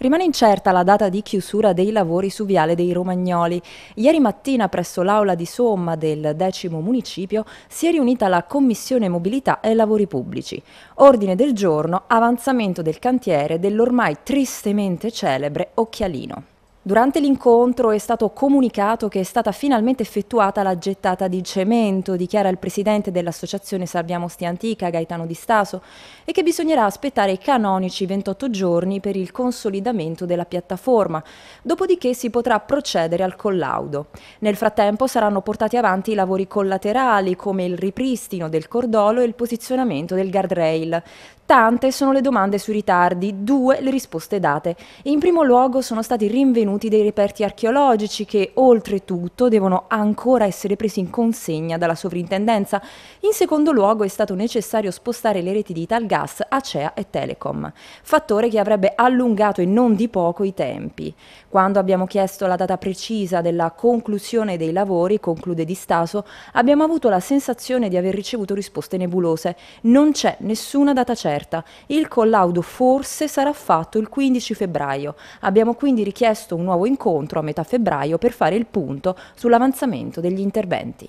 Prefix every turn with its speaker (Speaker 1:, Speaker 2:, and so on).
Speaker 1: Rimane incerta la data di chiusura dei lavori su Viale dei Romagnoli. Ieri mattina presso l'aula di Somma del decimo municipio si è riunita la Commissione Mobilità e Lavori Pubblici. Ordine del giorno, avanzamento del cantiere dell'ormai tristemente celebre Occhialino. Durante l'incontro è stato comunicato che è stata finalmente effettuata la gettata di cemento, dichiara il presidente dell'associazione Salviamo Stiantica, Gaetano Di Staso, e che bisognerà aspettare i canonici 28 giorni per il consolidamento della piattaforma, dopodiché si potrà procedere al collaudo. Nel frattempo saranno portati avanti i lavori collaterali come il ripristino del cordolo e il posizionamento del guardrail. Tante sono le domande sui ritardi, due le risposte date. In primo luogo sono stati rinvenuti contenuti dei reperti archeologici che oltretutto devono ancora essere presi in consegna dalla sovrintendenza. In secondo luogo è stato necessario spostare le reti di Italgas, Acea e Telecom, fattore che avrebbe allungato e non di poco i tempi. Quando abbiamo chiesto la data precisa della conclusione dei lavori, conclude Di Staso, abbiamo avuto la sensazione di aver ricevuto risposte nebulose. Non c'è nessuna data certa. Il collaudo forse sarà fatto il 15 febbraio. Abbiamo quindi richiesto un nuovo incontro a metà febbraio per fare il punto sull'avanzamento degli interventi.